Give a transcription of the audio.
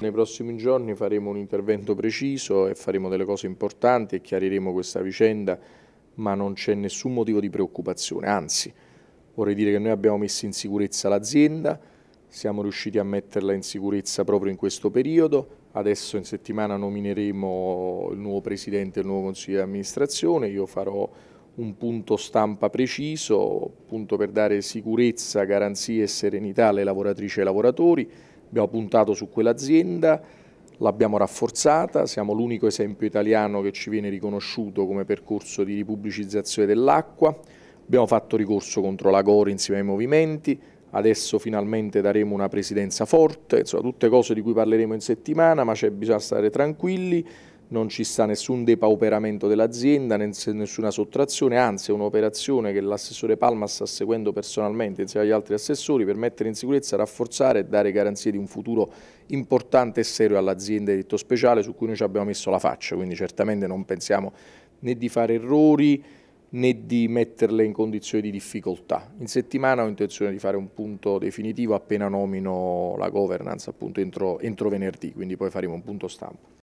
Nei prossimi giorni faremo un intervento preciso e faremo delle cose importanti e chiariremo questa vicenda, ma non c'è nessun motivo di preoccupazione, anzi vorrei dire che noi abbiamo messo in sicurezza l'azienda, siamo riusciti a metterla in sicurezza proprio in questo periodo, adesso in settimana nomineremo il nuovo presidente e il nuovo consiglio di amministrazione, io farò un punto stampa preciso, appunto per dare sicurezza, garanzie e serenità alle lavoratrici e ai lavoratori, Abbiamo puntato su quell'azienda, l'abbiamo rafforzata, siamo l'unico esempio italiano che ci viene riconosciuto come percorso di ripubblicizzazione dell'acqua, abbiamo fatto ricorso contro la Gori insieme ai movimenti, adesso finalmente daremo una presidenza forte, insomma tutte cose di cui parleremo in settimana, ma c'è bisogno stare tranquilli non ci sta nessun depauperamento dell'azienda, nessuna sottrazione, anzi è un'operazione che l'assessore Palma sta seguendo personalmente insieme agli altri assessori per mettere in sicurezza, rafforzare e dare garanzie di un futuro importante e serio all'azienda di diritto speciale su cui noi ci abbiamo messo la faccia, quindi certamente non pensiamo né di fare errori né di metterle in condizioni di difficoltà. In settimana ho intenzione di fare un punto definitivo appena nomino la governance appunto entro, entro venerdì, quindi poi faremo un punto stampa.